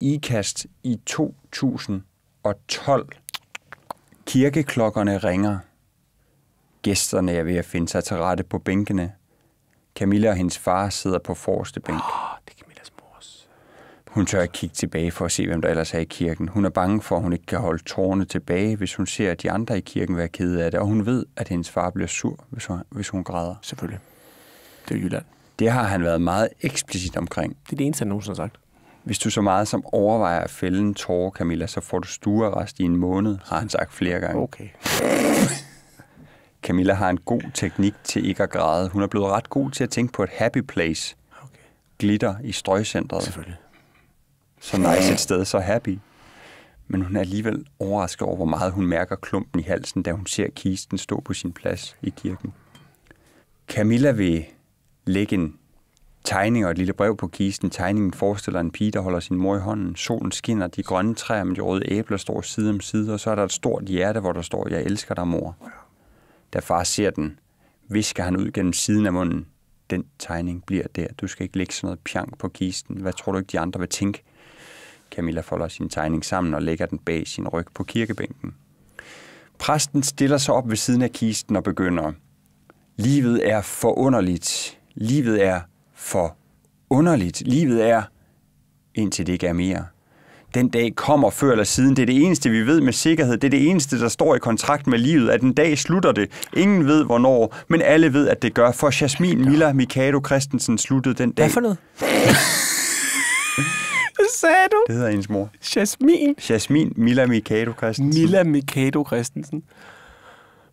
ikast i 2012. Kirkeklokkerne ringer. Gæsterne er ved at finde sig til rette på bænkene. Camilla og hendes far sidder på forreste bænk. Oh, det er Camillas mors. Hun tør ikke kigge tilbage for at se, hvem der ellers er i kirken. Hun er bange for, at hun ikke kan holde tårerne tilbage, hvis hun ser, at de andre i kirken være kede af det. Og hun ved, at hendes far bliver sur, hvis hun, hvis hun græder. Selvfølgelig. Det er Jylland. Det har han været meget eksplicit omkring. Det er det eneste, han nogensinde har sagt. Hvis du så meget som overvejer at fælde en tårer, Camilla, så får du stuerrest i en måned, har han sagt flere gange. Okay. Camilla har en god teknik til ikke at græde. Hun er blevet ret god til at tænke på et happy place. Okay. Glitter i strøgcentret. Selvfølgelig. Så nice et sted, så happy. Men hun er alligevel overrasket over, hvor meget hun mærker klumpen i halsen, da hun ser kisten stå på sin plads i kirken. Camilla vil lægge en tegning og et lille brev på kisten. Tegningen forestiller en pige, der holder sin mor i hånden. Solen skinner, de grønne træer med de røde æbler står side om side, og så er der et stort hjerte, hvor der står, jeg elsker dig, mor. Da far ser den, visker han ud gennem siden af munden. Den tegning bliver der. Du skal ikke lægge sådan noget pjank på kisten. Hvad tror du ikke, de andre vil tænke? Camilla folder sin tegning sammen og lægger den bag sin ryg på kirkebænken. Præsten stiller sig op ved siden af kisten og begynder. Livet er forunderligt. Livet er for underligt livet er, indtil det ikke er mere. Den dag kommer før eller siden. Det er det eneste, vi ved med sikkerhed. Det er det eneste, der står i kontrakt med livet, at en dag slutter det. Ingen ved, hvornår, men alle ved, at det gør. For Jasmin Miller Mikado Christensen sluttede den dag. Hvad for noget? Hvad sagde du? Det hedder hendes mor. Jasmin. Jasmin Miller Mikado Christensen. Miller Mikado Christensen.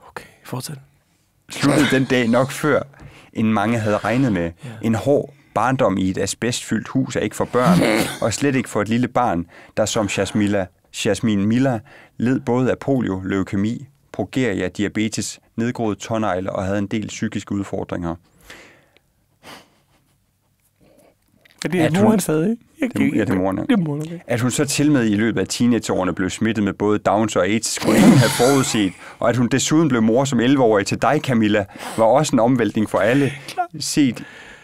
Okay, fortsæt. Sluttede den dag nok før, end mange havde regnet med. Ja. En hård barndom i et asbestfyldt hus er ikke for børn, og slet ikke for et lille barn, der som Jasmila, Jasmine Miller led både af polio, leukemi, progeria, diabetes, nedgroede tonnegle og havde en del psykiske udfordringer. Er det at hun, stadig? Det, det, ja, det er moren, ja. Det er moren, okay. At hun så til med i løbet af teenageårene blev smittet med både Downs og AIDS, skulle ingen have forudset, og at hun desuden blev mor som 11-årig til dig, Camilla, var også en omvæltning for alle. Set,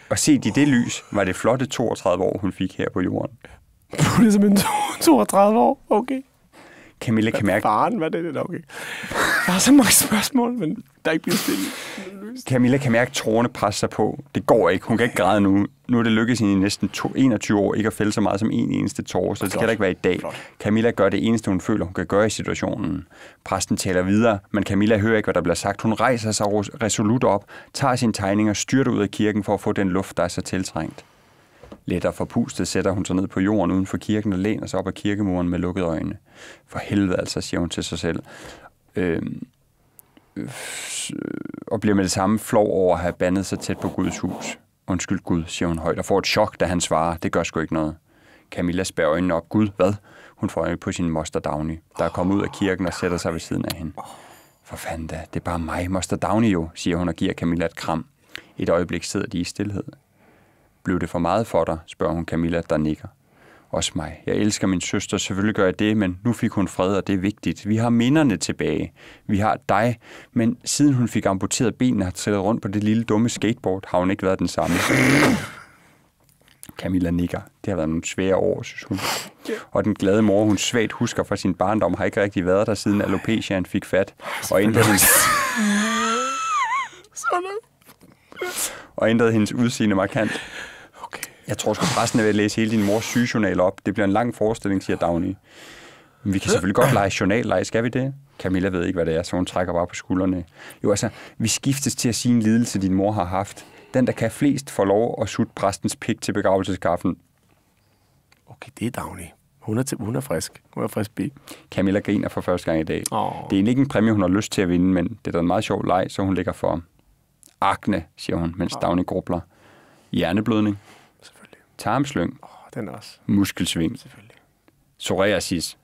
og set i det lys, var det flotte 32 år, hun fik her på jorden. Det er simpelthen 32 år, okay. Camilla kan mærke... Faren, var det det? Okay. Der er så mange spørgsmål, men der er ikke blevet stillet. Camilla kan mærke, at tråderne presser sig på. Det går ikke. Hun kan ikke græde nu. Nu er det lykkedes hende i næsten to, 21 år ikke at fælde så meget som en eneste tårer, så det skal der ikke være i dag. Camilla gør det eneste, hun føler, hun kan gøre i situationen. Præsten taler videre, men Camilla hører ikke, hvad der bliver sagt. Hun rejser sig resolut op, tager sin tegning og styrter ud af kirken for at få den luft, der er så tiltrængt. Let og forpustet sætter hun sig ned på jorden uden for kirken og læner sig op ad kirkemuren med lukkede øjne. For helvede altså, siger hun til sig selv. Øhm, og bliver med det samme flov over at have bandet sig tæt på Guds hus. Undskyld Gud, siger hun højt, og får et chok, da han svarer. Det gør sgu ikke noget. Camilla spærer øjnene op. Gud, hvad? Hun får øje på sin moster Downey, der er kommet ud af kirken og sætter sig ved siden af hende. For fanden da, det er bare mig, moster Downey jo, siger hun og giver Camilla et kram. Et øjeblik sidder de i stillhed. Blev det for meget for dig? spørger hun Camilla, der nikker. Også mig. Jeg elsker min søster, selvfølgelig gør jeg det, men nu fik hun fred, og det er vigtigt. Vi har minderne tilbage. Vi har dig, men siden hun fik amputeret benene og trillet rundt på det lille dumme skateboard, har hun ikke været den samme. Camilla nikker. Det har været nogle svære år, synes hun. Og den glade mor, hun svagt husker fra sin barndom, har ikke rigtig været der, siden alopecian fik fat. Og inden hun og ændrede hendes udseende markant. Okay. Jeg tror sgu, præsten er ved at læse hele din mors sygejournal op. Det bliver en lang forestilling, siger Dagny. Men vi kan selvfølgelig godt lege journalleje, skal vi det? Camilla ved ikke, hvad det er, så hun trækker bare på skuldrene. Jo, altså, vi skiftes til at sige en lidelse, din mor har haft. Den, der kan flest, får lov at sutte præstens pik til begravelseskaffen. Okay, det er Dagny. Hun er, til, hun er frisk. Hun er frisk bi. Camilla griner for første gang i dag. Oh. Det er egentlig ikke en præmie, hun har lyst til at vinde, men det er da en meget sjov leg, så hun ligger for. Akne, siger hun, mens oh. Dagny grubler. Hjerneblødning. Selvfølgelig. Tarmslyng. Oh, den også. Muskelsving. Selvfølgelig. Psoriasis.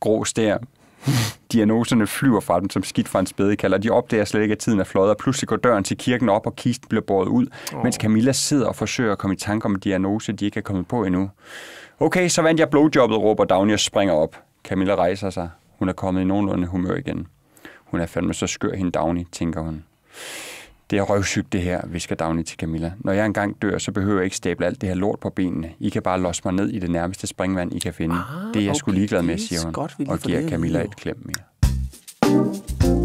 Grå stær. Diagnoserne flyver fra dem som skidt fra en spædekalder. De opdager slet ikke, at tiden er fløjet, og pludselig går døren til kirken op, og kisten bliver båret ud, oh. mens Camilla sidder og forsøger at komme i tanke om en diagnose, de ikke er kommet på endnu. Okay, så vandt jeg blowjobbet, råber Dagny og springer op. Camilla rejser sig. Hun er kommet i nogenlunde humør igen. Hun er fandme så skør hende, Dagny, tænker hun det er røvsygt det her, vi skal Dagny til Camilla. Når jeg engang dør, så behøver jeg ikke stable alt det her lort på benene. I kan bare losse mig ned i det nærmeste springvand, I kan finde. Ah, det er jeg okay, sgu ligeglad med, siger hun, godt, og giver Camilla et klem mere.